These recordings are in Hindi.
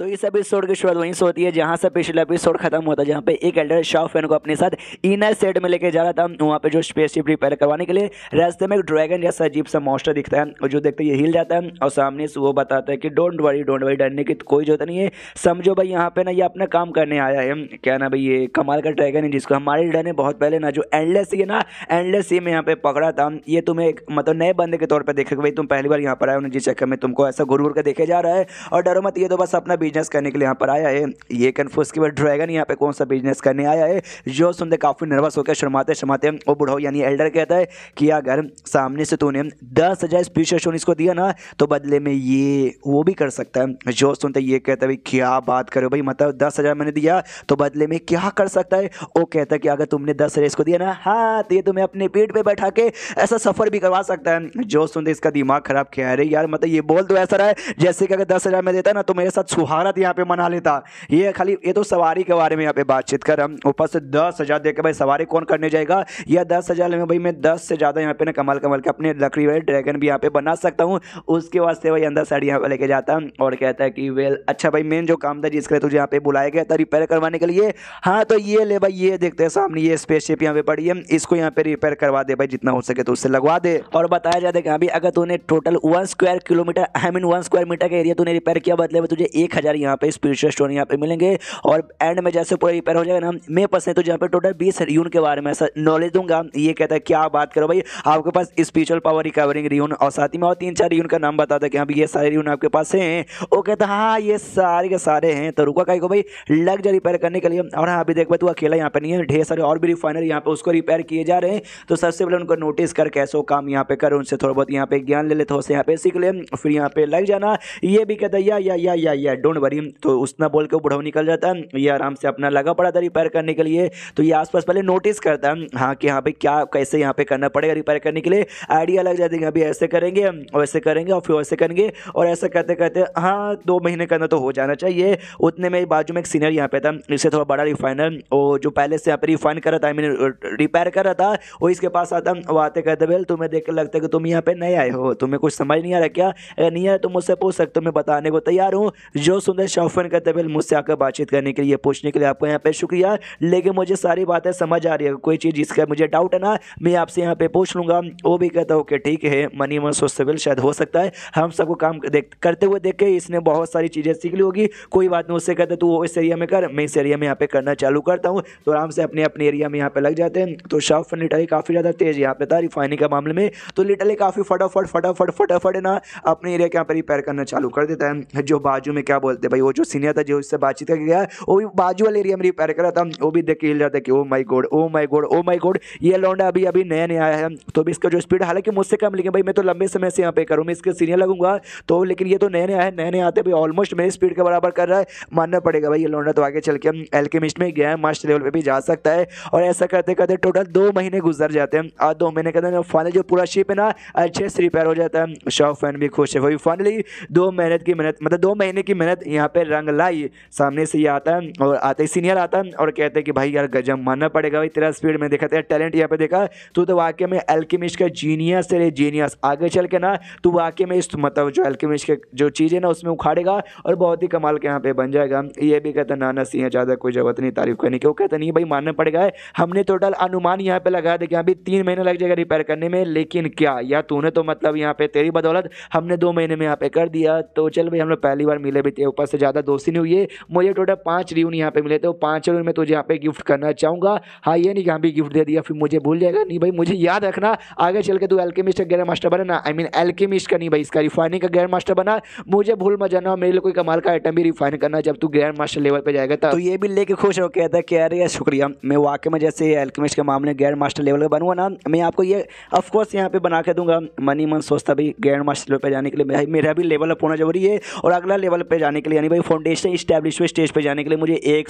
तो इस एपिसोड की शुरुआत वहीं से होती है जहाँ से पिछला एपिसोड खत्म होता है जहाँ पे एक एल्डर शाह को अपने साथ इनर सेट में लेके जा रहा था वहाँ पे जो स्पेसशिप रिपेयर करवाने के लिए रास्ते में एक ड्रैगन जैसा अजीब सा मॉस्टर दिखता है और जो देखते ये हिल जाता है और सामने से वो बताता है कि डोंट वरी डोंट वरी डरने की तो कोई जरूरत नहीं है समझो भाई यहाँ पे ना ये अपना काम करने आया है क्या ना भाई ये कमाल का ड्रैगन है जिसको हमारे डर ने बहुत पहले ना जो एंडलेस सी है ना एंडलेस सी में यहाँ पे पकड़ा था ये तुम्हें एक मतलब नए बंदे के तौर पर देखे भाई तुम पहली बार यहाँ पर आए ना जिस चक्कर में तुमको ऐसा घूर घूर के देखे जा रहा है और डरो मत ये तो बस अपना बिजनेस करने के लिए यहाँ पर आया है ये कन्फ्यूज की बार ड्रैगन यहाँ पे कौन सा बिजनेस करने आया है जो सुनते काफ़ी नर्वस होकर शर्माते शर्माते वो बुढ़ाओ यानी एल्डर कहता है कि अगर सामने से तूने दस हज़ार स्पीच शोन इसको दिया ना तो बदले में ये वो भी कर सकता है जो सुनते ये कहता है भाई क्या बात करो भाई मतलब दस हज़ार मैंने दिया तो बदले में क्या कर सकता है वो कहता है कि अगर तुमने दस हज़ार इसको दिया ना हाँ तो ये तुम्हें अपने पेट पर बैठा के ऐसा सफ़र भी करवा सकता है जो सुनते इसका दिमाग खराब क्या है यार मतलब ये बोल दो तो ऐसा रहा है जैसे कि अगर दस हज़ार में देता ना तो मेरे साथ सुहा भारत यहाँ पे मना लेता ये खाली ये तो सवारी के बारे में यहाँ पे बातचीत कर हम ऊपर से दस हज़ार दे के भाई सवारी कौन करने जाएगा या दस हज़ार में भाई मैं दस से ज़्यादा यहाँ पे ना कमल कमल के अपने लकड़ी वाले ड्रैगन भी यहाँ पे बना सकता हूँ उसके वास्ते भाई अंदर साइड यहाँ पे लेके जाता और कहता है कि वेल अच्छा भाई मेन जो काम था जिसके लिए तुझे यहाँ पे बुलाया गया था रिपेयर करवाने के लिए हाँ तो ये ले भाई ये देखते हैं सामने ये स्पेसशिप यहाँ पे पड़ी है इसको यहाँ पे रिपेयर करवा दे भाई जितना हो सके तो उससे लगवा दे और बताया जाता है कि अभी हाँ अगर तूने total one square kilometre I mean one square metre का एरिया तूने रिपेयर किया बदले में तुझे एक हज़ार यहाँ पे स्पिरिचुअल स्टोन यहाँ पे मिलेंगे और एंड में जैसे पूरा रिपेयर हो जाएगा ना मैं पर्सन तो जहाँ पे टोटल बीस रियून के बारे में ऐसा नॉलेज दूंगा ये कहता है क्या बात करो भाई आपके पास स्पिरिचुअल पावर रिकवरिंग रियून और साथ ही में और तीन चार रियून का नाम बता है कि हाँ ये सारे रियून आपके पास हैं वो कहता है हाँ ये सारे के सारे हैं तो रुका कहीं को भाई लग जा रिपेयर करने के लिए और हाँ अभी देख पाए तू अकेला यहाँ पे नहीं है ढेर सारे और भी रिफाइनर यहाँ पे उसको रिपेयर किए जा रहे हैं तो सबसे पहले उनको नोटिस कर कैसे काम यहाँ पे करो उनसे थोड़ा बहुत यहाँ पे ज्ञान ले ले थोड़ा यहाँ पे सीख ले फिर यहाँ पे लग जाना ये भी कहता है या या या या या डोंट वरी तो उतना बोल के वो बुढ़ाऊ निकल जाता है ये आराम से अपना लगा पड़ा था रिपेयर करने के लिए तो ये आसपास पहले नोटिस करता है हाँ कि यहाँ पे क्या कैसे यहाँ पे करना पड़ेगा रिपेयर करने के लिए आइडिया लग जाती है अभी ऐसे करेंगे और ऐसे करेंगे और फिर वैसे करेंगे और ऐसे करते करते हाँ दो महीने करना तो हो जाना चाहिए उतने में बाजू में एक सीनियर यहाँ पे था इससे थोड़ा बड़ा रिफाइनर और जो पहले से यहाँ पर रिफाइन कर रहा था मैंने रिपेयर कर रहा था वो इसके पास आता वो आते कहते बेल तुम्हें देख कर लगता है कि तुम यहाँ पर नए आए हो तुम्हें कुछ समझ नहीं आ रहा क्या अगर नहीं आया तो मुझसे पूछ सकते हो मैं बताने को तैयार हूँ जो तो सुंदर शाहफन का तबियल मुझसे आकर बातचीत करने के लिए पूछने के लिए आपको यहाँ पे शुक्रिया लेकिन मुझे सारी बातें समझ आ रही है कोई चीज़ जिसका मुझे डाउट है ना मैं आपसे यहाँ पे पूछ लूँगा वो भी कहता हूँ कि ठीक है मनी मन सोस्तबिल शायद हो सकता है हम सबको काम देख करते हुए देख के इसने बहुत सारी चीज़ें सीख ली होगी कोई बात नहीं उससे कहते तू इस एरिया में कर मैं इस एरिया में यहाँ पे करना चालू करता हूँ तो आराम से अपने अपने एरिया में यहाँ पे लग जाते हैं तो शाहफन लिटाई काफ़ी ज़्यादा तेज यहाँ पे था रिफाइनिंग के मामले में तो लिटरली काफ़ी फटाफट फटाफट फटाफट ना अपने एरिया के यहाँ पर रिपेयर करना चालू कर देता है जो बाजू में क्या बोलते भाई वो जो सीनियर था जो उससे बातचीत करके गया वो भी बाजू वाले एरिया में रिपेयर रहा था वो भी देख के हिल रहा था कि ओ माई गोड ओ माई गोड ओ माई गोड ये लौंडा अभी अभी नया नया आया है तो भी इसका जो स्पीड हालांकि मुझसे कम लेकिन भाई मैं तो लंबे समय से यहाँ पे करूँ मैं इसके सीनियर लगूंगा तो लेकिन ये तो नए नए है नए नए आते भाई ऑलमोस्ट मेरी स्पीड के बराबर कर रहा है मानना पड़ेगा भाई ये लौंडा तो आगे चल के एलकेमिस्ट एल्केमिस्ट में गया है मास्टर लेवल पर भी जा सकता है और ऐसा करते करते टोटल दो महीने गुजर जाते हैं आज दो महीने के अंदर फाइनल जो पूरा शिप है ना अच्छे से रिपेयर हो जाता है शॉक फैन भी खुश है भाई फाइनली दो मेहनत की मेहनत मतलब दो महीने की मेहनत बाद यहाँ पे रंग लाई सामने से ये आता है और आते ही सीनियर आता है और कहते हैं कि भाई यार गजब मानना पड़ेगा भाई तेरा स्पीड में देखा तेरा टैलेंट यहाँ पे देखा तू तो वाक्य में एल्केमिस्ट का जीनियस है जीनियस आगे चल के ना तू वाक्य में इस मतलब जो एल्केमिस्ट के जो चीज़ है ना उसमें उखाड़ेगा और बहुत ही कमाल के यहाँ पे बन जाएगा ये भी कहते नाना सिंह ज़्यादा कोई ज़रूरत नहीं तारीफ करने की वो कहते नहीं भाई मानना पड़ेगा हमने टोटल अनुमान यहाँ पर लगाया था कि अभी तीन महीने लग जाएगा रिपेयर करने में लेकिन क्या या तूने तो मतलब यहाँ पे तेरी बदौलत हमने दो महीने में यहाँ पे कर दिया तो चल भाई हम लोग पहली बार मिले भी थे ऊपर से ज़्यादा दोस्ती नहीं हुई है मुझे टोटल पाँच रियून यहाँ पे मिले थे पाँचों रियून में तुझे यहाँ पे गिफ्ट करना चाहूँगा हाँ ये नहीं यहाँ भी गिफ्ट दे दिया फिर मुझे भूल जाएगा नहीं भाई मुझे याद रखना आगे चल के तू एल्केमिस्ट का गैर मास्टर बना ना आई मीन mean, एल्केमिस्ट का नहीं भाई इसका रिफाइनिंग का गैर मास्टर बना मुझे भूल मत जाना मेरे लिए कोई कमाल का आइटम भी रिफाइन करना जब तू गैर मास्टर लेवल पर जाएगा तो ये भी लेके खुश हो होकर था कि अरे यार शुक्रिया मैं वाकई में जैसे एल्केमिस्ट के मामले गैर मास्टर लेवल का बनूंगा ना मैं आपको ये ऑफकोर्स यहाँ पे बना के दूंगा मनी मन सोचता भाई गैर मास्टर लेवल पर जाने के लिए मेरा भी लेवल अप होना जरूरी है और अगला लेवल पर जाने करने के लिए यानी भाई फाउंडेशन हुए स्टेज पर जाने के लिए मुझे एक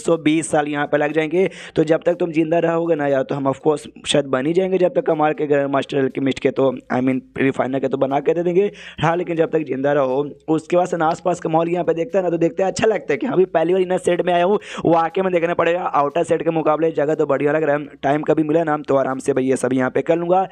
साल यहाँ पर लग जाएंगे तो जब तक तुम जिंदा रहोगे ना यार तो हम ऑफकोर्स शायद बन ही जाएंगे जब तक कमाल के ग्रैंड मास्टर के मिस्ट के तो आई मीन रिफाइनर के तो बना के दे देंगे हाँ लेकिन जब तक जिंदा रहो उसके बाद से आस पास का माहौल यहाँ पर देखते हैं ना तो देखते हैं अच्छा लगता है कि हाँ भाई पहली बार इनर सेट में आया हूँ वाकई में देखना पड़ेगा आउटर सेट के मुकाबले जगह तो बढ़िया लग रहा है टाइम कभी मिला ना तो आराम से भाई ये सब यहाँ पे कर लूँगा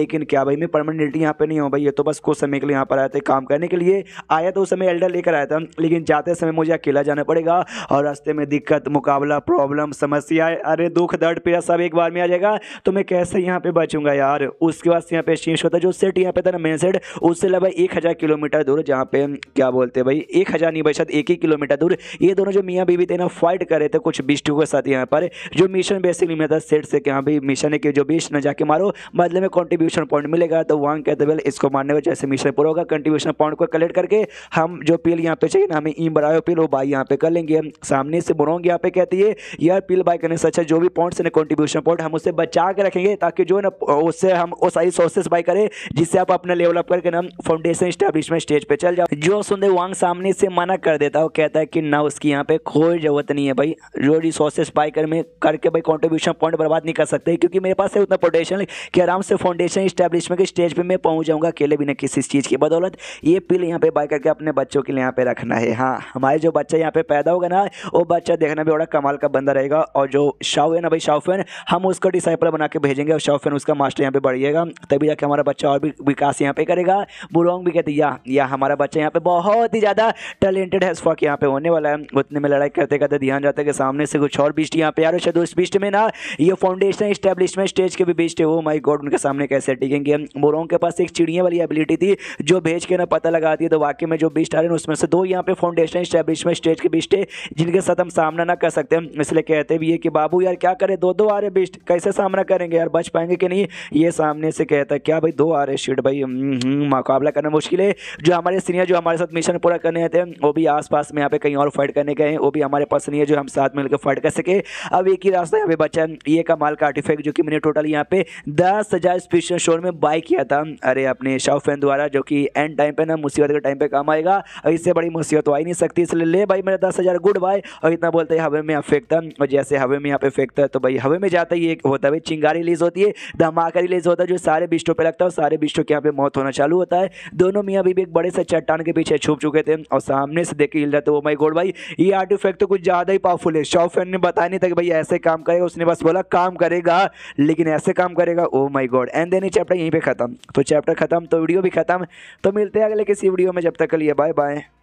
लेकिन क्या भाई मैं परमानेंटली यहाँ पर नहीं हूँ भाई ये तो बस कुछ समय के लिए यहाँ पर आया था काम करने के लिए आया तो उस समय एल्डर लेकर आया था लेकिन जाते समय मुझे अकेला जाना पड़ेगा और रास्ते में दिक्कत मुकाबला प्रॉब्लम समस्या अरे दुख दर्द पीड़ा सब एक बार में आ जाएगा तो मैं कैसे यहाँ पे बचूंगा यार उसके बाद यहाँ पे शीर्ष होता है जो सेट यहाँ पे था ना मेन सेट उससे लगभग एक हज़ार किलोमीटर दूर जहाँ पे क्या बोलते हैं भाई एक हज़ार नहीं भाई एक ही किलोमीटर दूर ये दोनों जो मियाँ बीवी थे ना फाइट कर रहे थे कुछ बिस्टू के साथ यहाँ पर जो मिशन बेसिकली मिला था सेट से कि हाँ भाई मिशन है कि जो बीस न जाके मारो बदले में कॉन्ट्रीब्यूशन पॉइंट मिलेगा तो वहाँ कहते इसको मारने में जैसे मिशन पूरा होगा कंट्रीब्यूशन पॉइंट को कलेक्ट करके हम जो पील यहाँ पे चाहिए ना हमें ई बराए अपील वो बाई यहाँ पे कर लेंगे हम सामने से बुनोंग यहाँ पे कहती है यार पिल बाई करने से अच्छा जो भी पॉइंट्स ने कॉन्ट्रीब्यूशन पॉइंट हम उसे बचा के रखेंगे ताकि जो है ना उससे हम वो सारी सोर्सेस बाई करें जिससे आप अपना लेवल अप करके ना फाउंडेशन स्टैब्लिशमेंट स्टेज पर चल जाओ जो सुंदर वांग सामने से मना कर देता है कहता है कि ना उसकी यहाँ पे कोई जरूरत नहीं है भाई जो रिसोर्सेस बाई कर में करके भाई कॉन्ट्रीब्यूशन पॉइंट बर्बाद नहीं कर सकते क्योंकि मेरे पास है उतना पोटेंशियल कि आराम से फाउंडेशन स्टैब्लिशमेंट के स्टेज पर मैं पहुँच जाऊँगा अकेले बिना किसी चीज़ की बदौलत ये पिल यहाँ पे बाई करके अपने बच्चों के लिए यहाँ पे रखना है हाँ हाँ हमारे जो बच्चा यहाँ पे पैदा होगा ना वो बच्चा देखना भी बड़ा कमाल का बंदा रहेगा और जो शाओ है ना भाई शाओफेन हम उसको डिसाइपल बना के भेजेंगे और शाओफेन उसका मास्टर यहाँ पे बढ़िएगा तभी जाके हमारा बच्चा और भी विकास यहाँ पे करेगा बुरोंग भी कहते या, या हमारा बच्चा यहाँ पे बहुत ही ज़्यादा टैलेंटेड है फॉक यहाँ पे होने वाला है उतने में लड़ाई करते करते ध्यान जाता है कि सामने से कुछ और बिस्ट यहाँ पे यार शायद उस बिस्ट में ना ये फाउंडेशन स्टैब्लिशमेंट स्टेज के भी बिस्ट है वो माई गॉड उनके सामने कैसे टिकेंगे बुरोंग के पास एक चिड़िया वाली एबिलिटी थी जो भेज के ना पता लगाती है तो वाकई में जो बिस्ट आ रहे हैं उसमें से दो यहाँ पे फाउंडेशन प्रोटेस्टेंट स्टैब्लिशमेंट स्टेज के बिस्ट है जिनके साथ हम सामना ना कर सकते हैं इसलिए कहते भी है कि बाबू यार क्या करें दो दो आ रहे बिस्ट कैसे सामना करेंगे यार बच पाएंगे कि नहीं ये सामने से कहता है क्या भाई दो आ रहे शीट भाई मुकाबला करना मुश्किल है जो हमारे सीनियर जो हमारे साथ मिशन पूरा करने आते हैं वो भी आस पास में यहाँ पे कहीं और फाइट करने गए वो भी हमारे पास नहीं है जो हम साथ मिलकर फाइट कर सके अब एक ही रास्ता यहाँ पे बचा ये कमाल का आर्टिफेक्ट जो कि मैंने टोटल यहाँ पे दस हज़ार स्पेशल शोर में बाय किया था अरे अपने शाह फैन द्वारा जो कि एंड टाइम पे ना मुसीबत के टाइम पे काम आएगा इससे बड़ी मुसीबत तो आई नहीं सकती इसलिए ले भाई मेरा दस हज़ार गुड बाय और इतना बोलते हैं हवे में यहाँ फेंकता और जैसे हवे में यहाँ पे फेंकता है तो भाई हवे में जाता ही एक होता है भाई चिंगारी रिलीज़ होती है धमाका रिलीज़ होता है जो सारे बिस्टों पर लगता है और सारे बिस्टों के यहाँ पे मौत होना चालू होता है दोनों मियाँ अभी भी एक बड़े से चट्टान के पीछे छुप चुके थे और सामने से देखे हिल रहे थे तो वो भाई गोड भाई ये आर्टिफैक्ट तो कुछ ज़्यादा ही पावरफुल है शॉफ ने बताया नहीं था कि भाई ऐसे काम करेगा उसने बस बोला काम करेगा लेकिन ऐसे काम करेगा oh my god and then ये चैप्टर यहीं पर खत्म तो चैप्टर खत्म तो वीडियो भी खत्म तो मिलते हैं अगले किसी वीडियो में जब तक के लिए बाय बाय